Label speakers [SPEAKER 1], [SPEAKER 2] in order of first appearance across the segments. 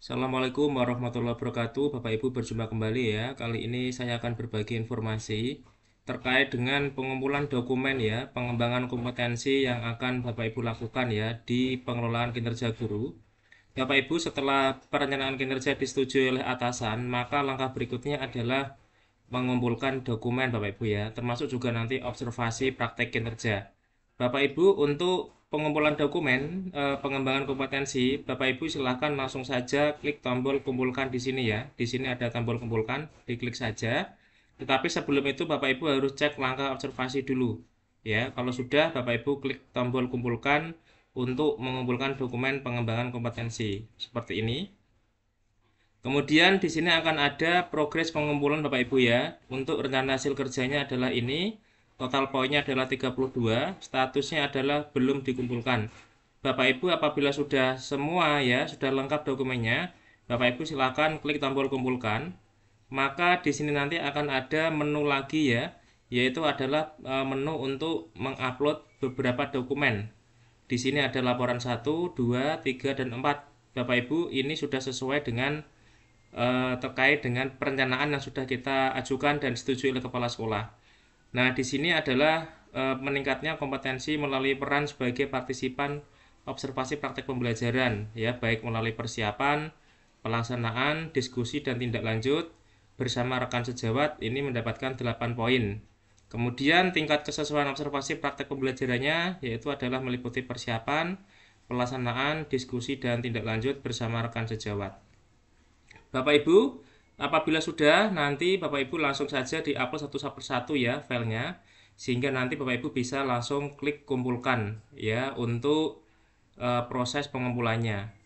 [SPEAKER 1] Assalamualaikum warahmatullahi wabarakatuh Bapak Ibu berjumpa kembali ya Kali ini saya akan berbagi informasi terkait dengan pengumpulan dokumen ya Pengembangan kompetensi yang akan Bapak Ibu lakukan ya di pengelolaan kinerja guru Bapak Ibu setelah perencanaan kinerja disetujui oleh atasan Maka langkah berikutnya adalah mengumpulkan dokumen Bapak Ibu ya Termasuk juga nanti observasi praktek kinerja Bapak Ibu untuk pengumpulan dokumen, e, pengembangan kompetensi, Bapak Ibu silahkan langsung saja klik tombol kumpulkan di sini ya. Di sini ada tombol kumpulkan, diklik saja. Tetapi sebelum itu Bapak Ibu harus cek langkah observasi dulu. Ya, kalau sudah Bapak Ibu klik tombol kumpulkan untuk mengumpulkan dokumen pengembangan kompetensi seperti ini. Kemudian di sini akan ada progres pengumpulan Bapak Ibu ya. Untuk rencana hasil kerjanya adalah ini. Total poinnya adalah 32, statusnya adalah belum dikumpulkan. Bapak Ibu apabila sudah semua ya, sudah lengkap dokumennya, Bapak Ibu silakan klik tombol kumpulkan. Maka di sini nanti akan ada menu lagi ya, yaitu adalah e, menu untuk mengupload beberapa dokumen. Di sini ada laporan 1, 2, 3 dan 4. Bapak Ibu, ini sudah sesuai dengan e, terkait dengan perencanaan yang sudah kita ajukan dan setujui oleh kepala sekolah. Nah, di sini adalah e, meningkatnya kompetensi melalui peran sebagai partisipan observasi praktek pembelajaran, ya, baik melalui persiapan, pelaksanaan, diskusi, dan tindak lanjut bersama rekan sejawat ini mendapatkan 8 poin. Kemudian tingkat kesesuaian observasi praktek pembelajarannya yaitu adalah meliputi persiapan, pelaksanaan, diskusi, dan tindak lanjut bersama rekan sejawat. Bapak Ibu, Apabila sudah, nanti Bapak Ibu langsung saja diupload satu satu ya filenya, sehingga nanti Bapak Ibu bisa langsung klik kumpulkan ya untuk e, proses pengumpulannya.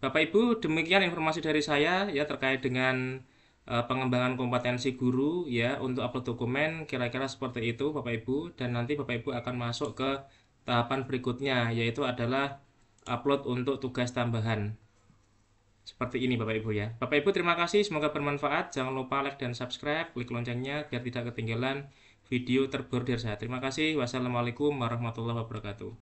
[SPEAKER 1] Bapak Ibu, demikian informasi dari saya ya terkait dengan e, pengembangan kompetensi guru ya untuk upload dokumen kira-kira seperti itu Bapak Ibu dan nanti Bapak Ibu akan masuk ke tahapan berikutnya yaitu adalah upload untuk tugas tambahan seperti ini Bapak Ibu ya. Bapak Ibu terima kasih, semoga bermanfaat. Jangan lupa like dan subscribe, klik loncengnya biar tidak ketinggalan video terbaru dari saya. Terima kasih. Wassalamualaikum warahmatullahi wabarakatuh.